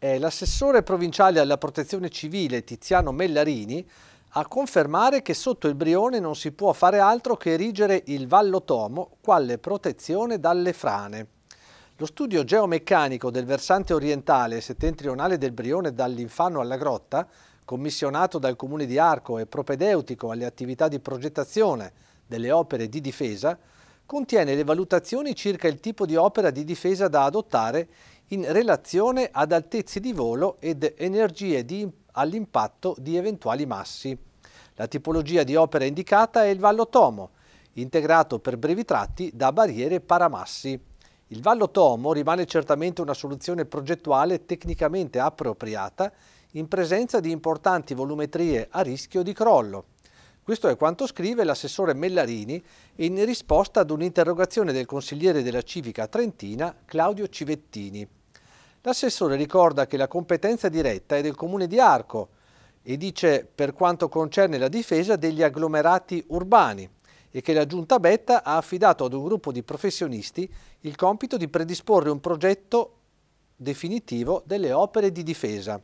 è l'assessore provinciale alla protezione civile Tiziano Mellarini a confermare che sotto il Brione non si può fare altro che erigere il Vallotomo quale protezione dalle frane. Lo studio geomeccanico del versante orientale e settentrionale del Brione dall'Infano alla Grotta, commissionato dal Comune di Arco e propedeutico alle attività di progettazione delle opere di difesa, contiene le valutazioni circa il tipo di opera di difesa da adottare in relazione ad altezze di volo ed energie all'impatto di eventuali massi. La tipologia di opera indicata è il vallo tomo, integrato per brevi tratti da barriere paramassi. Il vallo tomo rimane certamente una soluzione progettuale tecnicamente appropriata in presenza di importanti volumetrie a rischio di crollo. Questo è quanto scrive l'assessore Mellarini in risposta ad un'interrogazione del consigliere della civica trentina Claudio Civettini. L'assessore ricorda che la competenza diretta è del comune di Arco e dice per quanto concerne la difesa degli agglomerati urbani e che la Giunta Betta ha affidato ad un gruppo di professionisti il compito di predisporre un progetto definitivo delle opere di difesa.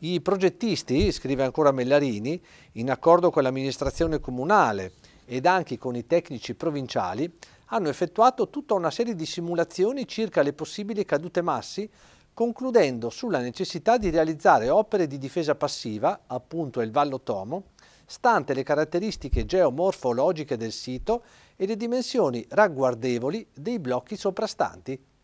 I progettisti, scrive ancora Mellarini, in accordo con l'amministrazione comunale ed anche con i tecnici provinciali, hanno effettuato tutta una serie di simulazioni circa le possibili cadute massi, concludendo sulla necessità di realizzare opere di difesa passiva, appunto il Vallo Tomo, stante le caratteristiche geomorfologiche del sito e le dimensioni ragguardevoli dei blocchi soprastanti.